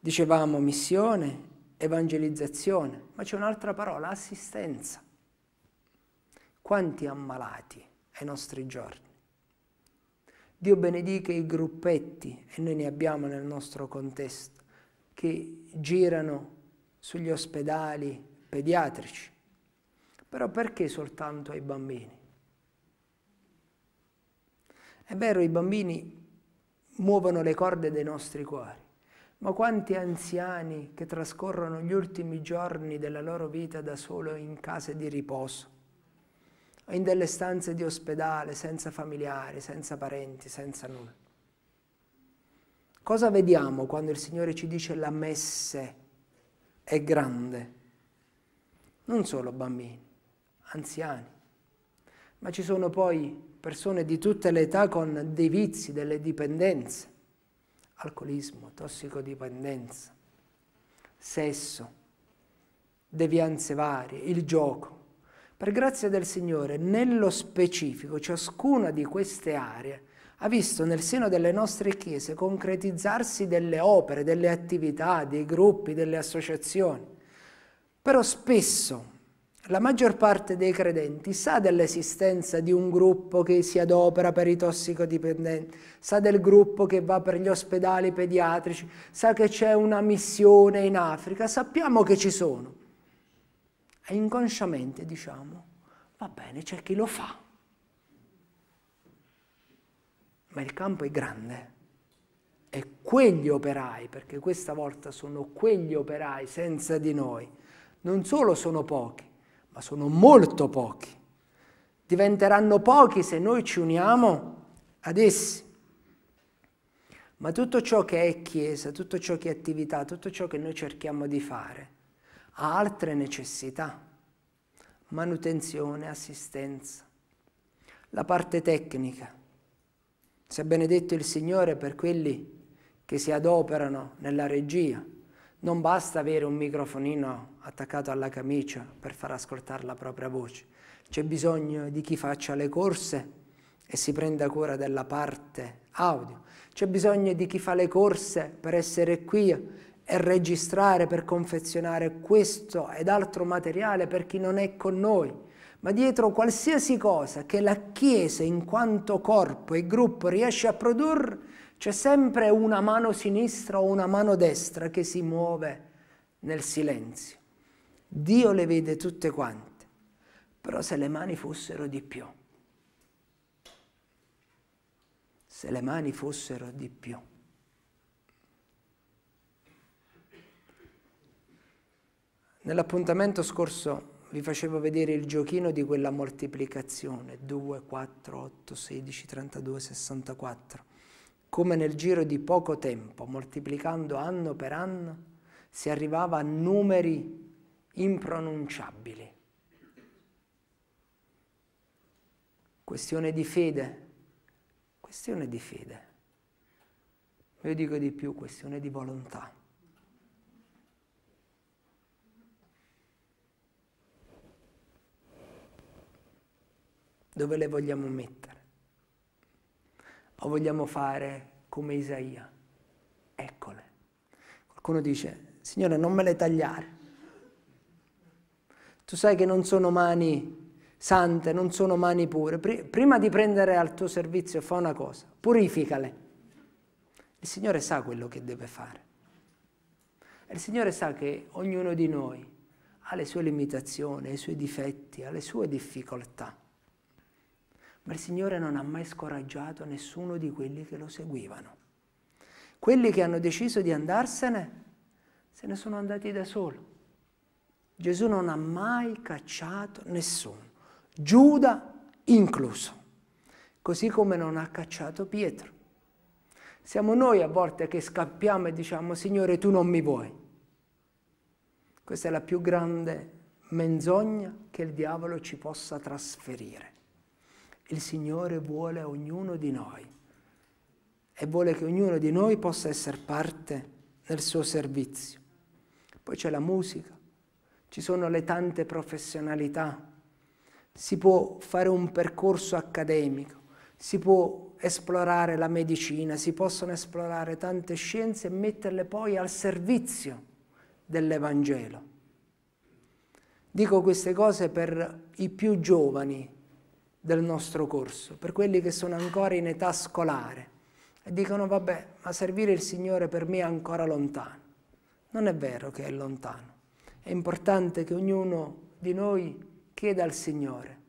Dicevamo missione, evangelizzazione, ma c'è un'altra parola, assistenza. Quanti ammalati ai nostri giorni? Dio benedica i gruppetti, e noi ne abbiamo nel nostro contesto, che girano sugli ospedali pediatrici. Però perché soltanto ai bambini? È vero, i bambini muovono le corde dei nostri cuori, ma quanti anziani che trascorrono gli ultimi giorni della loro vita da solo in case di riposo, o in delle stanze di ospedale senza familiari, senza parenti, senza nulla. Cosa vediamo quando il Signore ci dice la messe è grande? Non solo bambini, anziani, ma ci sono poi persone di tutte le età con dei vizi, delle dipendenze, alcolismo, tossicodipendenza, sesso, devianze varie, il gioco. Per grazia del Signore, nello specifico, ciascuna di queste aree ha visto nel seno delle nostre chiese concretizzarsi delle opere, delle attività, dei gruppi, delle associazioni. Però spesso la maggior parte dei credenti sa dell'esistenza di un gruppo che si adopera per i tossicodipendenti, sa del gruppo che va per gli ospedali pediatrici, sa che c'è una missione in Africa, sappiamo che ci sono. E inconsciamente diciamo, va bene, c'è chi lo fa. Ma il campo è grande e quegli operai, perché questa volta sono quegli operai senza di noi, non solo sono pochi, ma sono molto pochi. Diventeranno pochi se noi ci uniamo ad essi. Ma tutto ciò che è chiesa, tutto ciò che è attività, tutto ciò che noi cerchiamo di fare, ha altre necessità. Manutenzione, assistenza, la parte tecnica. Si è benedetto il Signore per quelli che si adoperano nella regia. Non basta avere un microfonino attaccato alla camicia per far ascoltare la propria voce. C'è bisogno di chi faccia le corse e si prenda cura della parte audio. C'è bisogno di chi fa le corse per essere qui e registrare, per confezionare questo ed altro materiale per chi non è con noi. Ma dietro qualsiasi cosa che la Chiesa in quanto corpo e gruppo riesce a produrre, c'è sempre una mano sinistra o una mano destra che si muove nel silenzio. Dio le vede tutte quante, però se le mani fossero di più, se le mani fossero di più. Nell'appuntamento scorso vi facevo vedere il giochino di quella moltiplicazione, 2, 4, 8, 16, 32, 64, come nel giro di poco tempo, moltiplicando anno per anno, si arrivava a numeri impronunciabili. Questione di fede, questione di fede. Io dico di più, questione di volontà. Dove le vogliamo mettere? O vogliamo fare come Isaia? Eccole. Qualcuno dice, Signore, non me le tagliare. Tu sai che non sono mani sante, non sono mani pure. Prima di prendere al tuo servizio fa una cosa, purificale. Il Signore sa quello che deve fare. Il Signore sa che ognuno di noi ha le sue limitazioni, i suoi difetti, ha le sue difficoltà. Ma il Signore non ha mai scoraggiato nessuno di quelli che lo seguivano. Quelli che hanno deciso di andarsene, se ne sono andati da solo. Gesù non ha mai cacciato nessuno, Giuda incluso, così come non ha cacciato Pietro. Siamo noi a volte che scappiamo e diciamo, Signore, tu non mi vuoi. Questa è la più grande menzogna che il diavolo ci possa trasferire. Il Signore vuole ognuno di noi e vuole che ognuno di noi possa essere parte del suo servizio. Poi c'è la musica, ci sono le tante professionalità, si può fare un percorso accademico, si può esplorare la medicina, si possono esplorare tante scienze e metterle poi al servizio dell'Evangelo. Dico queste cose per i più giovani del nostro corso, per quelli che sono ancora in età scolare e dicono vabbè, ma servire il Signore per me è ancora lontano. Non è vero che è lontano è importante che ognuno di noi chieda al Signore,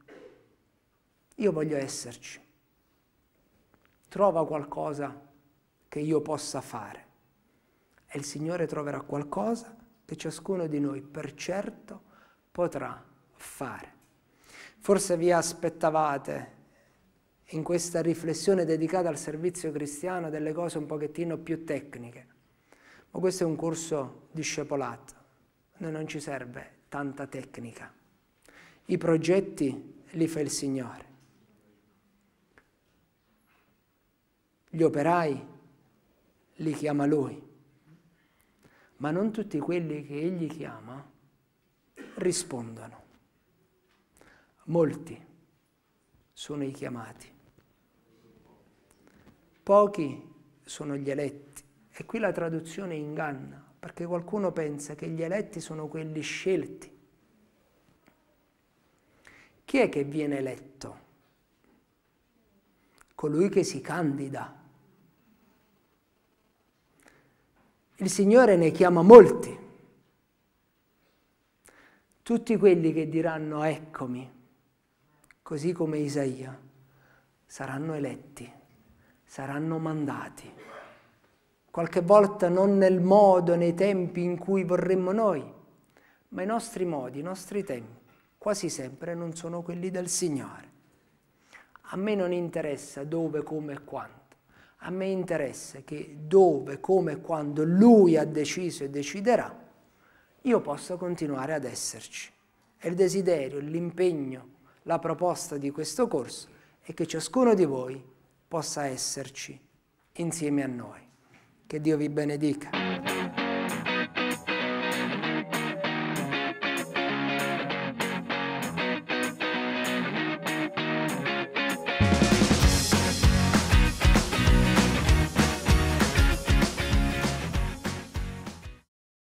io voglio esserci, trova qualcosa che io possa fare e il Signore troverà qualcosa che ciascuno di noi per certo potrà fare. Forse vi aspettavate in questa riflessione dedicata al servizio cristiano delle cose un pochettino più tecniche, ma questo è un corso discepolato noi non ci serve tanta tecnica. I progetti li fa il Signore. Gli operai li chiama Lui. Ma non tutti quelli che Egli chiama rispondono. Molti sono i chiamati. Pochi sono gli eletti. E qui la traduzione inganna perché qualcuno pensa che gli eletti sono quelli scelti. Chi è che viene eletto? Colui che si candida. Il Signore ne chiama molti. Tutti quelli che diranno eccomi, così come Isaia, saranno eletti, saranno mandati qualche volta non nel modo, nei tempi in cui vorremmo noi, ma i nostri modi, i nostri tempi, quasi sempre non sono quelli del Signore. A me non interessa dove, come e quando. A me interessa che dove, come e quando Lui ha deciso e deciderà, io possa continuare ad esserci. E il desiderio, l'impegno, la proposta di questo corso è che ciascuno di voi possa esserci insieme a noi. Che Dio vi benedica.